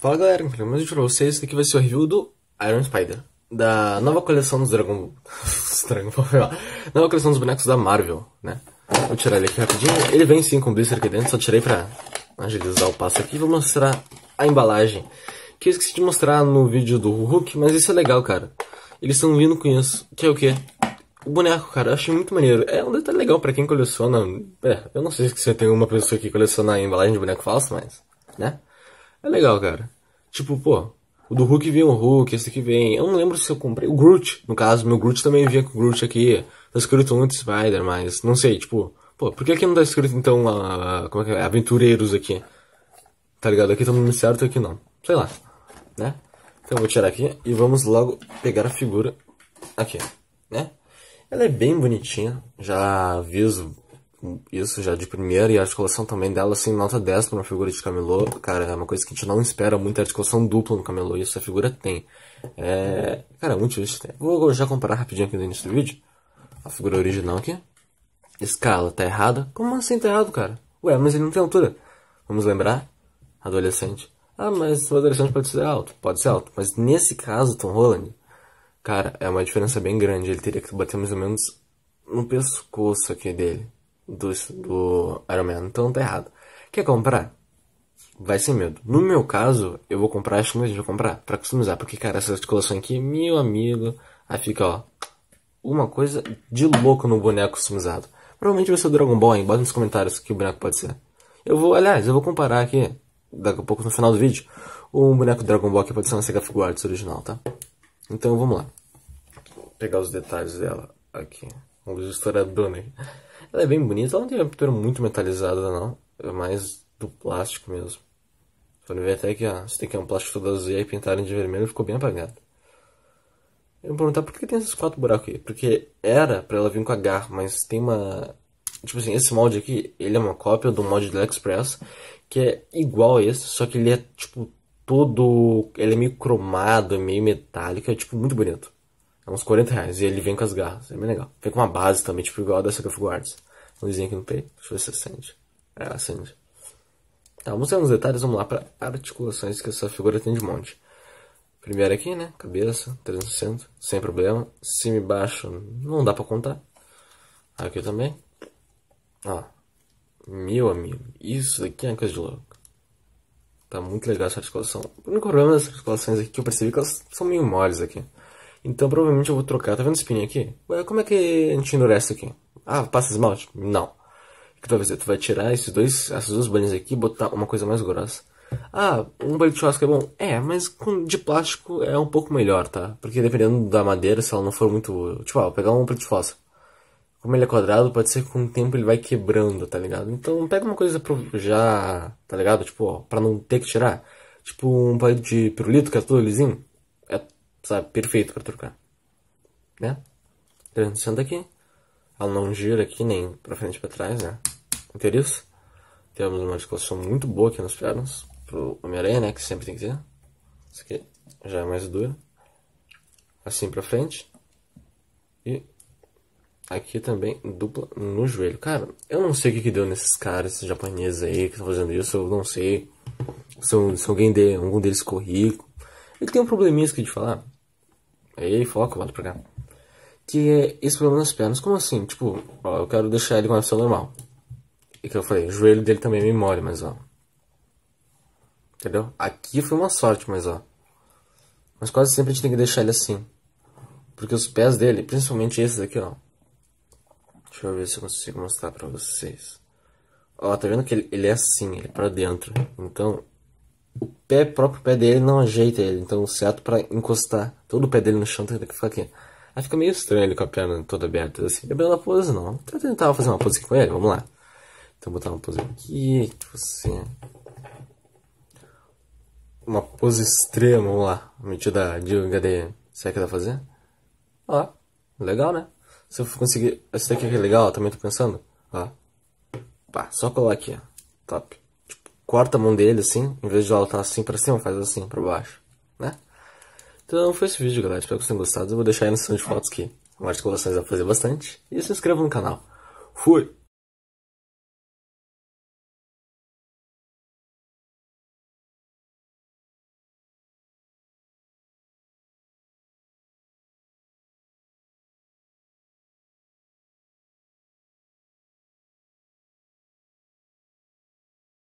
Fala galera, mais pra vocês, esse aqui vai ser o review do Iron Spider, da nova coleção dos Dragon Ball. Dragon nova coleção dos bonecos da Marvel, né? Vou tirar ele aqui rapidinho. Ele vem sim com blister aqui dentro, só tirei pra agilizar o passo aqui. Vou mostrar a embalagem, que eu esqueci de mostrar no vídeo do Hulk, mas isso é legal, cara. Eles estão vindo com isso, que é o quê? O boneco, cara, eu achei muito maneiro. É um detalhe legal pra quem coleciona. É, eu não sei se tem uma pessoa que coleciona a embalagem de boneco falso, mas, né? É legal, cara. Tipo, pô, o do Hulk vem o Hulk, esse aqui vem. Eu não lembro se eu comprei. O Groot, no caso, meu Groot também vinha com o Groot aqui. Tá escrito muito Spider, mas não sei, tipo. Pô, por que aqui não tá escrito então a. Como é que é? Aventureiros aqui. Tá ligado? Aqui tá no certo, aqui não. Sei lá. Né? Então eu vou tirar aqui e vamos logo pegar a figura aqui, né? Ela é bem bonitinha. Já aviso isso já de primeira e a articulação também dela, assim, nota 10 para uma figura de camelô, cara, é uma coisa que a gente não espera muito, a articulação dupla no camelô, e essa figura tem. É, cara, é muito difícil ter. Vou já comparar rapidinho aqui no início do vídeo, a figura original aqui. Escala tá errada? Como assim tá errado, cara? Ué, mas ele não tem altura. Vamos lembrar? Adolescente. Ah, mas o adolescente pode ser alto, pode ser alto. Mas nesse caso, Tom Holland, cara, é uma diferença bem grande. Ele teria que bater mais ou menos no pescoço aqui dele do, do Iron Man, então tá errado. Quer comprar? Vai sem medo. No meu caso, eu vou comprar acho que coisas, vou comprar pra customizar, porque, cara, essa articulação aqui, meu amigo, aí fica, ó, uma coisa de louco no boneco customizado. Provavelmente vai ser o Dragon Ball, hein? Bota nos comentários que o boneco pode ser. Eu vou, aliás, eu vou comparar aqui, daqui a pouco no final do vídeo, o boneco Dragon Ball que pode ser uma Sega Figuarts original, tá? Então vamos lá. Vou pegar os detalhes dela aqui. Vamos estourar a dona ela é bem bonita, ela não tem uma pintura muito metalizada, não. É mais do plástico mesmo. Quando ver até que você tem que é um plástico todo azul e pintar de vermelho, ficou bem apagado. Eu vou perguntar por que tem esses quatro buracos aí. Porque era pra ela vir com H, mas tem uma. Tipo assim, esse molde aqui, ele é uma cópia do molde do Lexpress que é igual a esse, só que ele é, tipo, todo. Ele é meio cromado, meio metálico, é, tipo, muito bonito. É uns 40 reais. E ele vem com as garras. É bem legal. Vem com uma base também, tipo igual a da Saga of Guards. Luzinha aqui no peito. Deixa eu ver se acende. É, acende. Tá, vamos ver uns detalhes. Vamos lá para articulações que essa figura tem de monte. Primeiro aqui, né? Cabeça, 360, sem problema. Cima e baixo, não dá pra contar. Aqui também. Ó. Meu amigo, isso daqui é uma coisa de louco. Tá muito legal essa articulação. O único problema dessas articulações aqui que eu percebi é que elas são meio moles aqui. Então provavelmente eu vou trocar. Tá vendo esse pininho aqui? Ué, como é que a gente endurece aqui? Ah, passa esmalte? Não. O que tu vai fazer? Tu vai tirar esses dois, essas duas bolinhas aqui e botar uma coisa mais grossa. Ah, um bolinho de churrasco é bom? É, mas com, de plástico é um pouco melhor, tá? Porque dependendo da madeira, se ela não for muito... Tipo, ah, vou pegar um bolinho de fósforo. Como ele é quadrado, pode ser que com o tempo ele vai quebrando, tá ligado? Então pega uma coisa pro, já, tá ligado? Tipo, ó, pra não ter que tirar. Tipo um palito de pirulito, que é todo lisinho. Sabe? Perfeito para trocar. Né? Transição daqui. Ela não gira aqui nem para frente e para trás, né? Entendeu isso? Temos uma articulação muito boa aqui nas pernas. Pro Homem-Aranha, né? Que sempre tem que ter. Isso aqui já é mais duro. Assim para frente. E aqui também dupla no joelho. Cara, eu não sei o que, que deu nesses caras, esses japoneses aí que estão fazendo isso, eu não sei. Se, se alguém de, algum deles corrico, ele tem um probleminha aqui de falar. Aí foco, ah, volta pra cá. Que é esse problema nas pernas. Como assim? Tipo, ó, eu quero deixar ele com a pessoa normal. E que eu falei, o joelho dele também me é meio mole, mas ó. Entendeu? Aqui foi uma sorte, mas ó. Mas quase sempre a gente tem que deixar ele assim. Porque os pés dele, principalmente esses aqui, ó. Deixa eu ver se eu consigo mostrar pra vocês. Ó, tá vendo que ele, ele é assim, ele é pra dentro. Então, o pé, próprio pé dele não ajeita ele. Então certo para encostar todo o pé dele no chão tem que ficar aqui. Aí fica meio estranho ele com a perna toda aberta assim. É bela pose não. Vou tentar fazer uma pose com ele, vamos lá. Então botar uma pose aqui, tipo assim. Uma pose extrema, vamos lá. Metida de HD. Será é que dá pra fazer? Ó, legal né? Se eu conseguir. Essa daqui é legal, também tô pensando. Ó. Pá, só colar aqui, ó. Top corta a mão dele assim, em vez de ela estar assim pra cima, faz assim pra baixo, né? Então foi esse vídeo, galera. Espero que vocês tenham gostado. Eu vou deixar aí na seção de fotos que uma articulação vai fazer bastante. E se inscreva no canal. Fui!